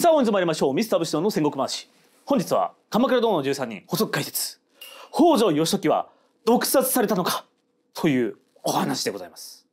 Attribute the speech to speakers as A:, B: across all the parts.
A: さあ本日参りましょうミスター武士の戦国回し本日は鎌倉殿の13人補足解説北条義時は毒殺されたのかというお話でございます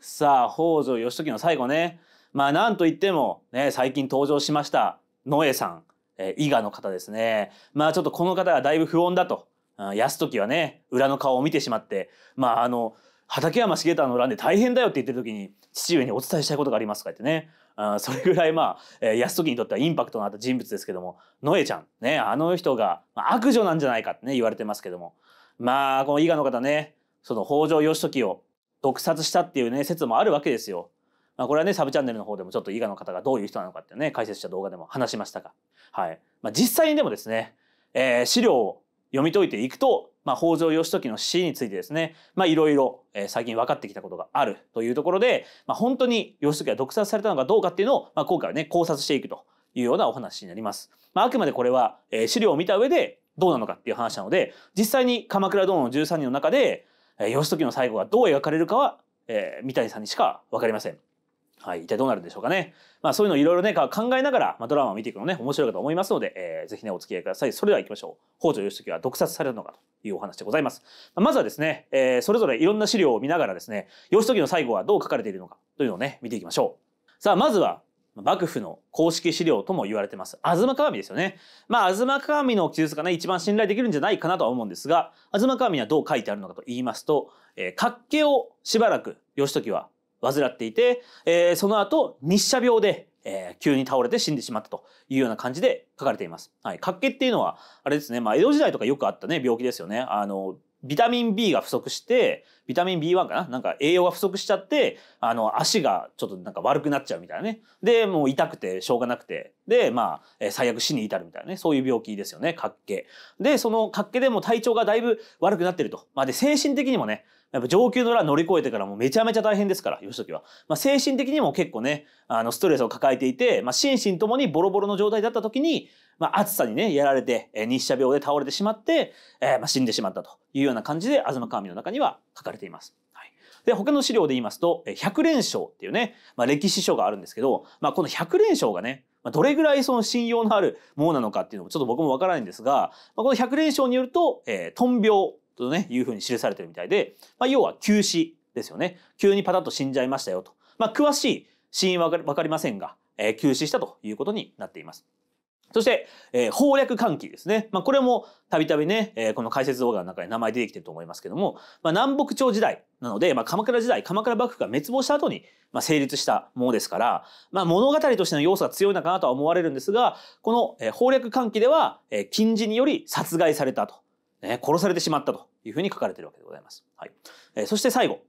A: さあ北条義時の最後ねまあなんといってもね最近登場しました野江さん、え伊賀の方ですねまあちょっとこの方がだいぶ不穏だと泰時はね裏の顔を見てしまってまああの畠山重太の乱で大変だよって言ってる時に父上にお伝えしたいことがありますか言ってねあそれぐらいまあ、えー、泰時にとってはインパクトのあった人物ですけどもノエちゃんねあの人が、ま悪女なんじゃないかってね言われてますけどもまあこの伊賀の方ねその北条義時を毒殺したっていうね説もあるわけですよ。まあ、これはねサブチャンネルの方でもちょっと伊賀の方がどういう人なのかってね解説した動画でも話しましたが、はいまあ、実際にでもですね、えー、資料を読み解いていくとまあ、北条義時の死についてですね、まいろいろ、え最近分かってきたことがあるというところで、まあ、本当に義時が毒殺されたのかどうかっていうのを、まあ、今回はね、考察していくというようなお話になります。まあ、あくまでこれは、え資料を見た上でどうなのかっていう話なので、実際に鎌倉殿の13人の中で、え義時の最後がどう描かれるかは、え三谷さんにしか分かりません。はい、一体どうなるんでしょうかね。まあそういうのいろいろね、考えながら、まあ、ドラマを見ていくのね、面白いかと思いますので、えー、ぜひね、お付き合いください。それでは行きましょう。北条義時は毒殺されるのかというお話でございます。まあ、まずはですね、えー、それぞれいろんな資料を見ながらですね、義時の最後はどう書かれているのかというのをね、見ていきましょう。さあ、まずは、幕府の公式資料とも言われてます。吾妻鏡ですよね。まあ、吾妻鏡の記述がね、一番信頼できるんじゃないかなとは思うんですが、吾妻鏡にはどう書いてあるのかと言いますと、えー、活気をしばらく義時は患っていて、えー、その後、日射病で、えー、急に倒れて死んでしまったというような感じで書かれています。はい。活気っていうのは、あれですね、まあ、江戸時代とかよくあったね、病気ですよね。あの、ビタミン B が不足して、ビタミン B1 かななんか栄養が不足しちゃって、あの、足がちょっとなんか悪くなっちゃうみたいなね。で、もう痛くてしょうがなくて、で、まあ、え最悪死に至るみたいなね。そういう病気ですよね、滑気。で、その滑気でも体調がだいぶ悪くなってると。まあ、で、精神的にもね、やっぱ上級の裏乗り越えてからもめちゃめちゃ大変ですから、義時は。まあ、精神的にも結構ね、あの、ストレスを抱えていて、まあ、心身ともにボロボロの状態だった時に、まあ、暑さにね、やられて、えー、日射病で倒れてしまって、えー、まあ、死んでしまったというような感じで、東妻鏡の中には書かれています。はい。で、他の資料で言いますと、え百連勝っていうね、まあ、歴史書があるんですけど、まあ、この百連勝がね、まあ、どれぐらいその信用のあるものなのかっていうのもちょっと僕もわからないんですが、まあ、この百連勝によると、えー、トン病とね、いうふうに記されてるみたいで、まあ、要は急死ですよね。急にパタッと死んじゃいましたよと。まあ、詳しい死因はわかりませんが、えー、急死したということになっています。そして、えー、法略喚起ですね。まあ、これもたびたびね、えー、この解説動画の中に名前出てきてると思いますけども、まあ、南北朝時代なので、まあ、鎌倉時代、鎌倉幕府が滅亡した後に、まあ、成立したものですから、まあ、物語としての要素が強いのかなとは思われるんですが、この、えー、法略喚起では、えー、禁じにより殺害されたと、ね、殺されてしまったというふうに書かれているわけでございます。はい。えー、そして最後、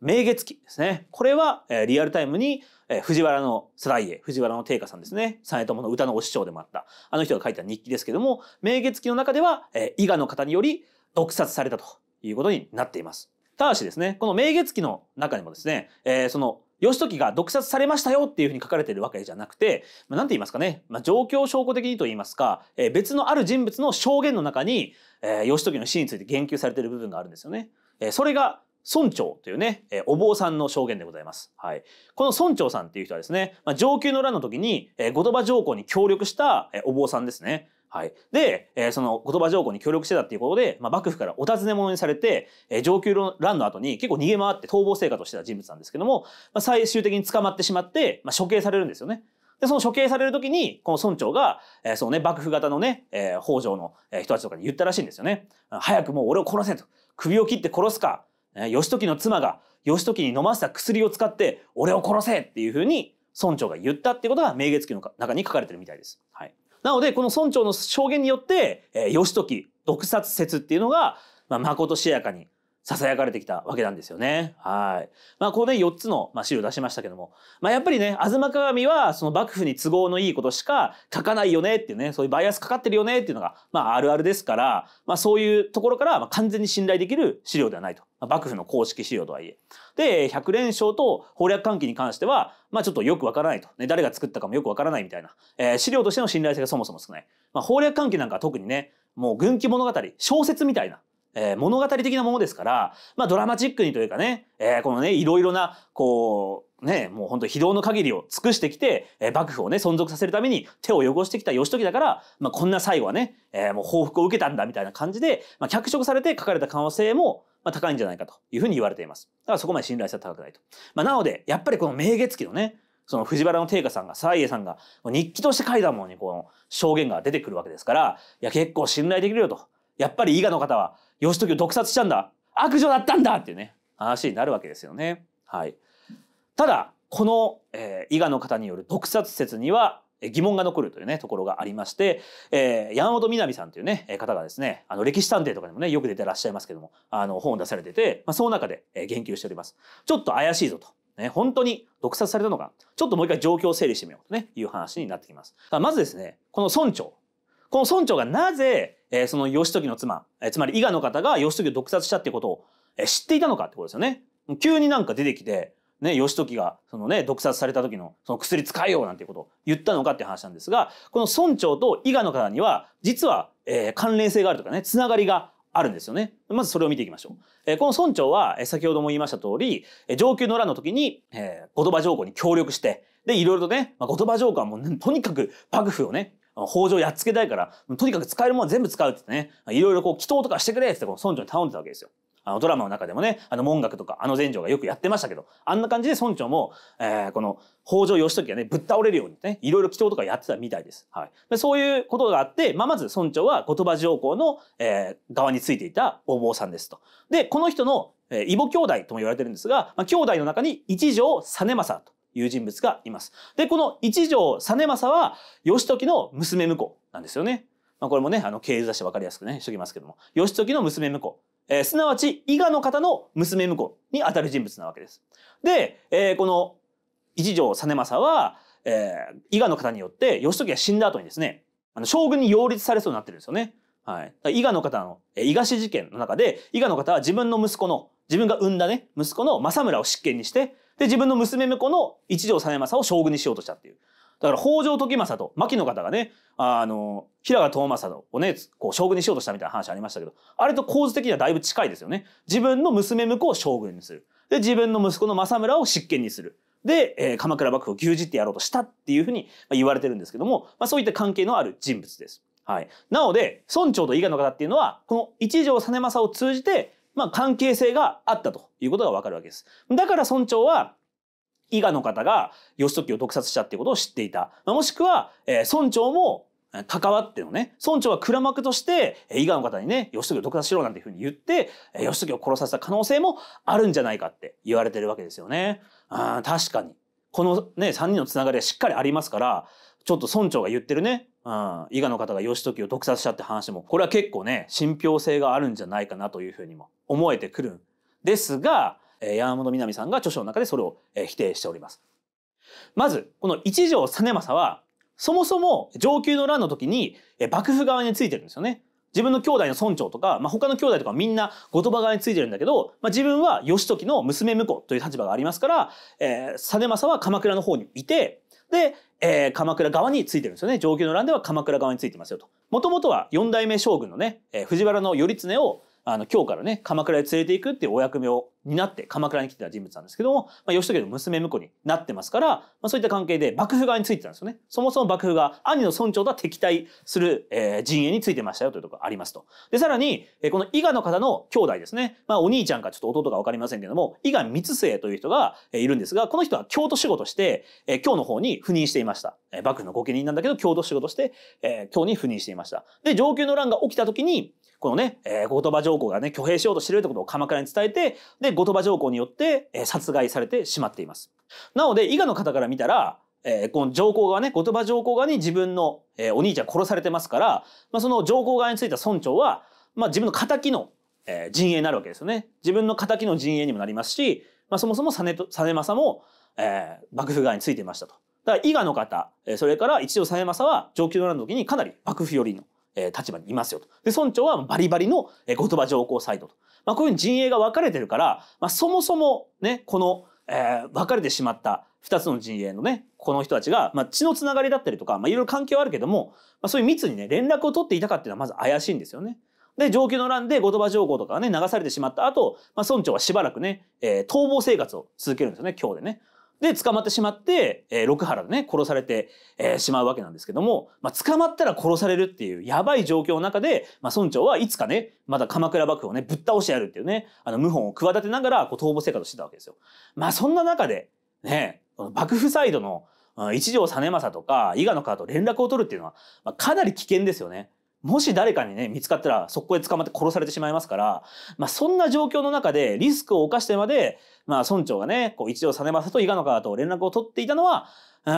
A: 明月記ですね。これは、えー、リアルタイムに、えー、藤原の定家、藤原の定家さんですね。三重友の歌のお師匠でもあった、あの人が書いた日記ですけども、明月記の中では、えー、伊賀の方により毒殺されたということになっています。ただしですね、この明月記の中にもですね、えー、その義時が毒殺されましたよっていうふうに書かれてるわけじゃなくて、まあ、なんて言いますかね、まあ、状況証拠的にと言いますか、えー、別のある人物の証言の中に、えー、義時の死について言及されてる部分があるんですよね。えー、それが村長というね、えー、お坊さんの証言でございます。はい。この村長さんっていう人はですね、まあ、上級の乱の時に、えー、後鳥羽上皇に協力した、えー、お坊さんですね。はい。で、えー、その言葉条項に協力してたっていうことで、まあ、幕府からお尋ね者にされて、えー、上級乱の後に結構逃げ回って逃亡生活をしてた人物なんですけども、まあ、最終的に捕まってしまって、まあ、処刑されるんですよね。で、その処刑される時に、この村長が、えー、そのね、幕府型のね、えー、北条の人たちとかに言ったらしいんですよね。早くもう俺を殺せと。首を切って殺すか。えー、義時の妻が、義時に飲ませた薬を使って、俺を殺せっていうふうに村長が言ったってことが、明月記の中に書かれてるみたいです。はい。なので、この村長の証言によって、えー、義時、毒殺説っていうのが、まあ、誠しやかに囁かれてきたわけなんですよね。はい。まあ、ここで4つの、ま資料出しましたけども。まあ、やっぱりね、東鏡は、その幕府に都合のいいことしか書かないよねっていうね、そういうバイアスかかってるよねっていうのが、まあ、あるあるですから、まあ、そういうところから、ま完全に信頼できる資料ではないとま幕府の公式資料とはいえ。で、百連勝と謀略関係に関しては、まあちょっとよくわからないと。ね、誰が作ったかもよくわからないみたいな。えー、資料としての信頼性がそもそも少ない。まあ、謀略関係なんかは特にね、もう軍記物語、小説みたいな。えー、物語的なものですから、まあドラマチックにというかね、えー、このね、いろいろな、こう、ね、もう本当非道の限りを尽くしてきて、えー、幕府をね、存続させるために手を汚してきた義時だから、まあ、こんな最後はね、えー、もう報復を受けたんだみたいな感じで、まあ、脚色されて書かれた可能性も、まあ、高いんじゃないかというふうに言われています。だからそこまで信頼性は高くないと。まあ、なので、やっぱりこの明月期のね、その藤原の定家さんが、沢家さんが、日記として書いたものにこの証言が出てくるわけですから、いや、結構信頼できるよと。やっぱり伊賀の方は、義時を毒殺したんだ悪女だったんだっていうね、話になるわけですよね。はい。ただこの、えー、伊賀の方による毒殺説には疑問が残るというねところがありまして、えー、山本みなみさんというね方がですねあの歴史探偵とかにもねよく出てらっしゃいますけどもあの本を出されてて、まあ、その中でえ言及しておりますちょっと怪しいぞと、ね、本当に毒殺されたのかちょっともう一回状況を整理してみようとねいう話になってきますまずですねこの村長この村長がなぜ、えー、その義時の妻、えー、つまり伊賀の方が義時を毒殺したってことを、えー、知っていたのかってことですよね急になんか出てきてね、義時がその、ね、毒殺された時のその薬使えようなんていうことを言ったのかって話なんですがこの村長と伊賀の方には実は、えー、関連性があるとかねつながりがあるんですよね。まずそれを見ていきましょう。えー、この村長は、えー、先ほども言いました通り、え上級の乱の時に、えー、後鳥羽上皇に協力して、で、いろいろとね、まあ、後鳥羽上皇はもう、ね、とにかく幕府をね、北条やっつけたいから、とにかく使えるものは全部使うってね、いろいろこう、祈祷とかしてくれってこの村長に頼んでたわけですよ。あのドラマの中でもね、あの門学とかあの前城がよくやってましたけど、あんな感じで村長も、えー、この北条義時がね、ぶっ倒れるようにね、いろいろ祈祷とかやってたみたいです。はい。でそういうことがあって、まあ、まず村長は後鳥羽上皇の、えー、側についていたお坊さんですと。で、この人の、えー、異母兄弟とも言われてるんですが、まあ、兄弟の中に一条実政という人物がいます。で、この一条実政は義時の娘婿なんですよね。まあ、これもね、あの、経図だし分かりやすくね、しときますけども。義時の娘婿。えー、すなわち伊賀の方の娘婿にあたる人物なわけです。で、えー、この一条実政は、えー、伊賀の方によって義時が死んだ後にですねあの将軍に擁立されそうになってるんですよね。はい、伊賀の方の、え伊賀氏事件の中で伊賀の方は自分の息子の自分が産んだね息子の政村を執権にしてで自分の娘婿の一条実政を将軍にしようとしたっていう。だから北条時政と牧の方がねあの平賀遠政をねこう将軍にしようとしたみたいな話ありましたけどあれと構図的にはだいぶ近いですよね。自分の娘婿を将軍にするで自分の息子の政村を執権にする。で、えー、鎌倉幕府を牛耳ってやろうとしたっていうふうに言われてるんですけども、まあ、そういった関係のある人物です。はい、なので村長と伊賀の方っていうのはこの一条実政を通じてまあ、関係性があったということがわかるわけです。だから村長は伊賀の方が義時を毒殺したっていうことを知っていた。まあ、もしくは、えー、村長も関わってのね、村長は黒幕として、伊賀の方にね、義時を毒殺しろなんていうふうに言って、義時を殺させた可能性もあるんじゃないかって言われてるわけですよね。あ確かに。このね、3人のつながりはしっかりありますから、ちょっと村長が言ってるね、うん、伊賀の方が義時を毒殺したって話も、これは結構ね、信憑性があるんじゃないかなというふうにも思えてくるんですが、山本みなみさんが著書の中でそれを否定しております。まず、この一条実政は、そもそも上級の乱の時に幕府側についてるんですよね。自分の兄弟の村長とか、まあ、他の兄弟とかみんな後鳥羽側についてるんだけど、まあ、自分は義時の娘婿という立場がありますから、えー、実政は鎌倉の方にいて、で、えー、鎌倉側についてるんですよね。上級の乱では鎌倉側についてますよと。もともとは四代目将軍のね、えー、藤原頼経をあの、今日からね、鎌倉へ連れていくっていうお役目を担って鎌倉に来てた人物なんですけども、まあ、義時の娘婿になってますから、まあ、そういった関係で幕府側についてたんですよね。そもそも幕府が兄の村長とは敵対する、えー、陣営についてましたよというところがありますと。で、さらに、えー、この伊賀の方の兄弟ですね。まあ、お兄ちゃんかちょっと弟かわかりませんけども、伊賀光末という人が、えいるんですが、この人は京都仕事して、えー、京の方に赴任していました。えー、幕府の御家人なんだけど、京都仕事して、えー、京に赴任していました。で、上級の乱が起きた時に、このね、えー、後鳥羽上皇がね挙兵しようとしてるってことを鎌倉に伝えてで後鳥羽上皇によって、えー、殺害されてしまっています。なので伊賀の方から見たらえー、この上皇側ね、後鳥羽上皇側に自分の、えー、お兄ちゃん殺されてますから、まあ、その上皇側についた村長は、まあ、自分の敵の、えー、陣営になるわけですよね。自分の敵の陣営にもなりますし、まあ、そもそも実政も、えー、幕府側についていましたと。だから伊賀の方、えー、それから一条実政は上級のの時にかなり幕府寄りのえー、立場にいますよと。で、村長はバリバリの、えー、鳥羽上皇サイドと。まあ、こういう陣営が分かれてるから、まあ、そもそもね、この、えー、分かれてしまった二つの陣営のね、この人たちが、まあ、血のつながりだったりとか、まあ、いろいろ関係はあるけども、まあ、そういう密にね、連絡を取っていたかっていうのはまず怪しいんですよね。で、上級の乱で後鳥羽上皇とかがね、流されてしまった後、まあ、村長はしばらくね、えー、逃亡生活を続けるんですよね、今日でね。で、捕まってしまって、えー、六原でね、殺されて、えー、しまうわけなんですけども、まあ、捕まったら殺されるっていう、やばい状況の中で、まあ、村長はいつかね、まだ鎌倉幕府をね、ぶっ倒してやるっていうね、あの、謀反を企てながら、こう、逃亡生活をしてたわけですよ。まあ、そんな中で、ね、幕府サイドの、一条実政とか伊賀の川と連絡を取るっていうのは、まあ、かなり危険ですよね。もし誰かにね、見つかったら、速攻で捕まって殺されてしまいますから、まあ、そんな状況の中で、リスクを犯してまで、まあ、村長がね、こう、一条実政と伊賀の川と連絡を取っていたのは、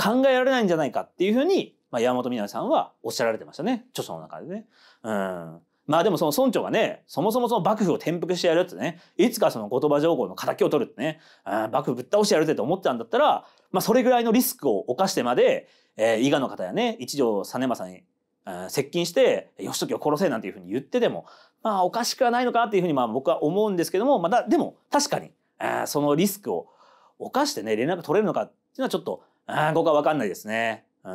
A: 考えられないんじゃないかっていうふうに、まあ、山本みなさんはおっしゃられてましたね。著書の中でね。うん。まあでもその村長がね、そもそもその幕府を転覆してやるってね、いつかその後鳥羽上皇の仇を取るってね、あ幕府ぶっ倒してやるぜと思ってたんだったら、まあそれぐらいのリスクを犯してまで、えー、伊賀の方やね、一条実政に接近して義時を殺せなんていうふうに言ってでもまあおかしくはないのかっていうふうにまあ僕は思うんですけどもまだでも確かにそのリスクを犯してね連絡取れるのかっていうのはちょっと僕は分かんないですね。うん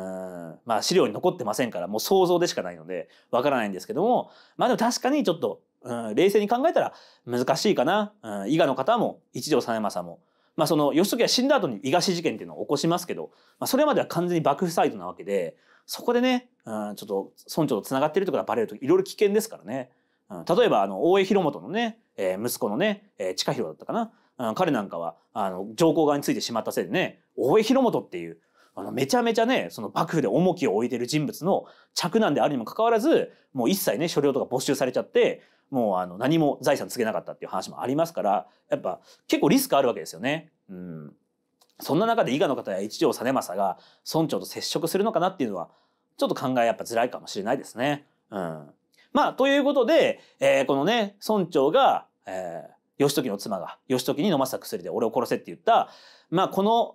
A: まあ資料に残ってませんからもう想像でしかないので分からないんですけどもまあでも確かにちょっと、うん、冷静に考えたら難しいかな、うん、伊賀の方も一条実政も。まあその義時は死んだ後に伊賀氏事件っていうのを起こしますけど、まあ、それまでは完全に幕府サイドなわけで、そこでね、うん、ちょっと村長と繋がってるとかバレるといろいろ危険ですからね。うん、例えば、あの、大江広元のね、えー、息子のね、えー、近広だったかな。うん、彼なんかは、あの、上皇側についてしまったせいでね、大江広元っていう、あの、めちゃめちゃね、その幕府で重きを置いてる人物の嫡男であるにもかかわらず、もう一切ね、所領とか没収されちゃって、もうあの、何も財産つけなかったっていう話もありますから、やっぱ結構リスクあるわけですよね。うん。そんな中で伊賀の方や一条実政が村長と接触するのかなっていうのはちょっと考えやっぱ辛いかもしれないですね。うん、まあということで、えー、このね村長が、えー、義時の妻が義時に飲ませた薬で俺を殺せって言った、まあ、この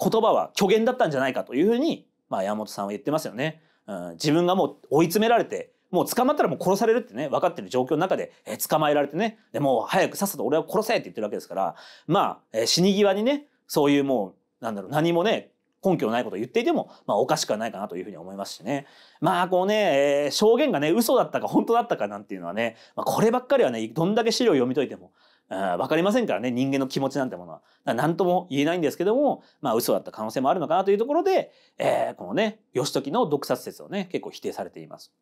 A: 言葉は虚言だったんじゃないかというふうに、まあ、山本さんは言ってますよね。うん、自分がもう追い詰められてもう捕まったらもう殺されるってね分かってる状況の中で、えー、捕まえられてねでもう早くさっさと俺を殺せって言ってるわけですからまあ、えー、死に際にねそういうもう、なんだろう、何もね、根拠のないことを言っていても、まあ、おかしくはないかなというふうに思いますしね。まあ、こうね、えー、証言がね、嘘だったか本当だったかなんていうのはね、まあ、こればっかりはね、どんだけ資料を読み解いても、わかりませんからね、人間の気持ちなんてものは。何とも言えないんですけども、まあ、嘘だった可能性もあるのかなというところで、えー、このね、義時の毒殺説をね、結構否定されています。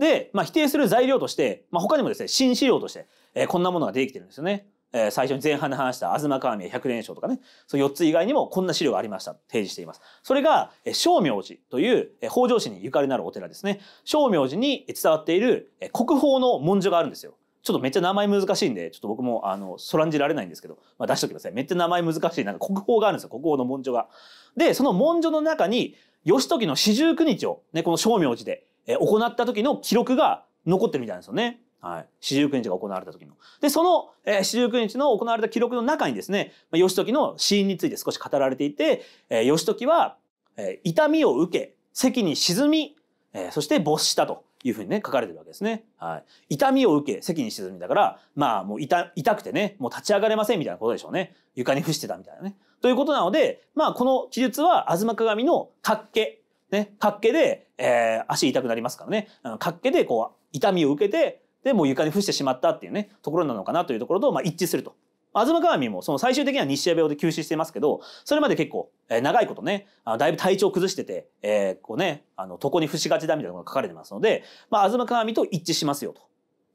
A: で、まあ、否定する材料として、まあ、他にもですね、新資料として、えー、こんなものが出きてるんですよね。えー、最初に前半で話した吾妻鏡百連勝とかね、そう4つ以外にもこんな資料がありましたと提示しています。それが、えー、正明寺という、えー、北条氏にゆかりのあるお寺ですね。正明寺に伝わっている、えー、国宝の文書があるんですよ。ちょっとめっちゃ名前難しいんで、ちょっと僕も、あの、そらんじられないんですけど、まあ、出しときますね。めっちゃ名前難しい。なんか国宝があるんですよ。国宝の文書が。で、その文書の中に、義時の四十九日をね、この正明寺で、えー、行った時の記録が残ってるみたいなんですよね。はい、四十九日が行われた時の。で、その、えー、四十九日の行われた記録の中にですね、まあ、義時の死因について少し語られていて、えー、義時は、えー、痛みを受け、席に沈み、えー、そして没したというふうにね、書かれてるわけですね。はい。痛みを受け、席に沈みだから、まあ、もう痛、痛くてね、もう立ち上がれませんみたいなことでしょうね。床に伏してたみたいなね。ということなので、まあ、この記述は、吾妻鏡の滑稽、ね、滑稽で、えー、足痛くなりますからね。滑稽で、こう、痛みを受けて、でもう床に伏してしまったっていうねところなのかなというところと、まあ、一致すると。東鏡もその最終的には西矢病で急死してますけどそれまで結構、えー、長いことねあだいぶ体調崩してて、えー、こうねあの床に伏しがちだみたいなのが書かれてますので、まあ、東鏡と一致しますよと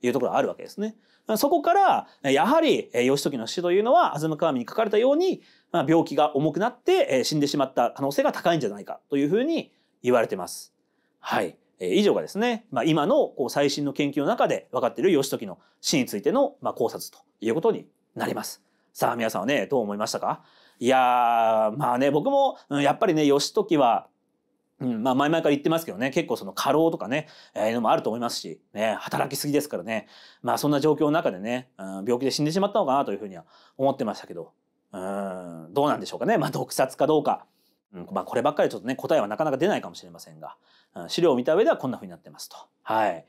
A: いうところがあるわけですね。そこからやはり義時の死というのは東鏡に書かれたように、まあ、病気が重くなって、え死んでしまった可能性が高いんじゃないかというふうに言われてます。はい、え以上がですね、まあ、今のこう最新の研究の中で分かっている義時の死についてのま考察ということになります。さあ皆さんはねどう思いましたかいやまあね僕も、やっぱりね義時はうんまあ、前々から言ってますけどね結構その過労とかね、えー、のもあると思いますし、ね、働きすぎですからね、まあ、そんな状況の中でね、うん、病気で死んでしまったのかなというふうには思ってましたけどうんどうなんでしょうかね、まあ、毒殺かどうかうん、まあこればっかりちょっとね答えはなかなか出ないかもしれませんが、うん、資料を見た上ではこんな風になってますと。はい、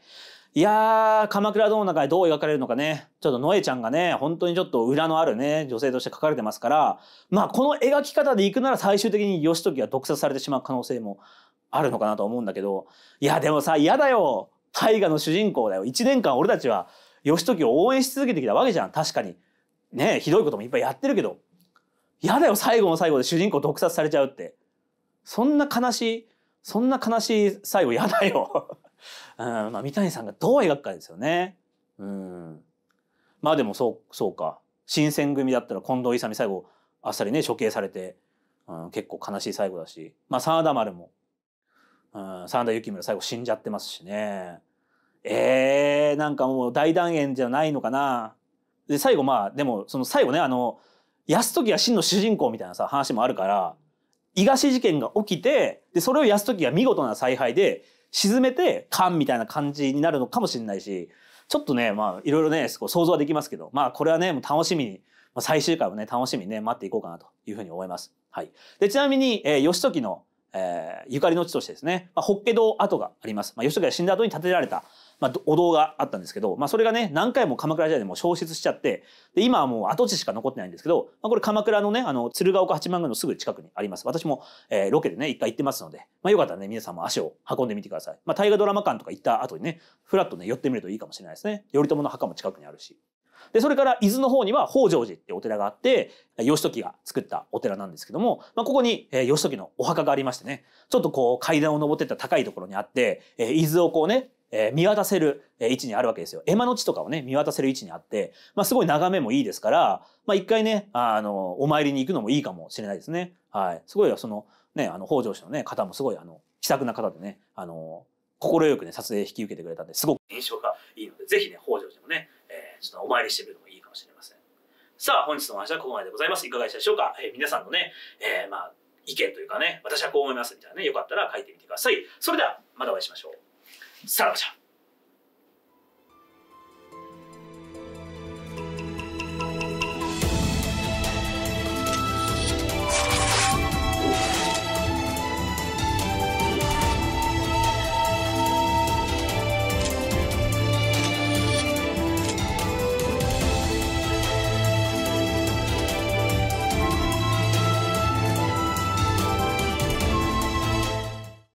A: いやー鎌倉殿の中でどう描かれるのかねちょっとノエちゃんがね本当にちょっと裏のあるね女性として描かれてますからまあこの描き方でいくなら最終的に義時が毒殺されてしまう可能性もあるのかなと思うんだけどいやでもさ嫌だよ大河の主人公だよ1年間俺たちは義時を応援し続けてきたわけじゃん確かに。ねひどいこともいっぱいやってるけど嫌だよ、最後の最後で主人公毒殺されちゃうって。そんな悲しい、そんな悲しい最後嫌だよ。うん、まあ、三谷さんがどう描くかですよね。うん。まあでもそう、そうか。新選組だったら近藤勇最後、あっさりね、処刑されて、うん、結構悲しい最後だし。まあ、田丸も、うん、沢田幸村最後死んじゃってますしね。えー、なんかもう大団円じゃないのかな。で、最後まあ、でも、その最後ね、あの、泰時が真の主人公みたいなさ話もあるから伊賀市事件が起きてでそれを泰時が見事な采配で沈めて勘みたいな感じになるのかもしれないしちょっとねまあいろいろね想像はできますけどまあこれはねもう楽しみに、まあ、最終回もね楽しみにね待っていこうかなというふうに思います。はい、でちなみに、えー、義時のえー、ゆかりの地としてですね、まあ、法華堂跡があります。まあ、義時が死んだ後に建てられた、まあ、お堂があったんですけど、まあ、それがね何回も鎌倉時代でも消失しちゃってで今はもう跡地しか残ってないんですけど、まあ、これ鎌倉のねあの鶴岡八幡宮のすぐ近くにあります私も、えー、ロケでね一回行ってますので、まあ、よかったらね皆さんも足を運んでみてください、まあ、大河ドラマ館とか行った後にねふらっとね寄ってみるといいかもしれないですね頼朝の墓も近くにあるしでそれから伊豆の方には北条寺ってお寺があって義時が作ったお寺なんですけども、まあ、ここに、えー、義時のお墓がありましてねちょっとこう階段を上ってった高いところにあって、えー、伊豆をこうねえ見渡せる位置にあるわけですよ。絵馬の地とかをね、見渡せる位置にあって、まあ、すごい眺めもいいですから、まあ、一回ね、あの、お参りに行くのもいいかもしれないですね。はい。すごい、その、ね、あの、北条氏のね、方もすごい、あの、気さくな方でね、あの、快くね、撮影引き受けてくれたんで、すごく印象がいいので、ぜひね、北条氏もね、えー、ちょっとお参りしてみるのもいいかもしれません。さあ、本日のお話はここまででございます。いかがでしたでしょうか、えー、皆さんのね、えー、まあ、意見というかね、私はこう思いますみたいなね、よかったら書いてみてください。それでは、またお会いしましょう。start.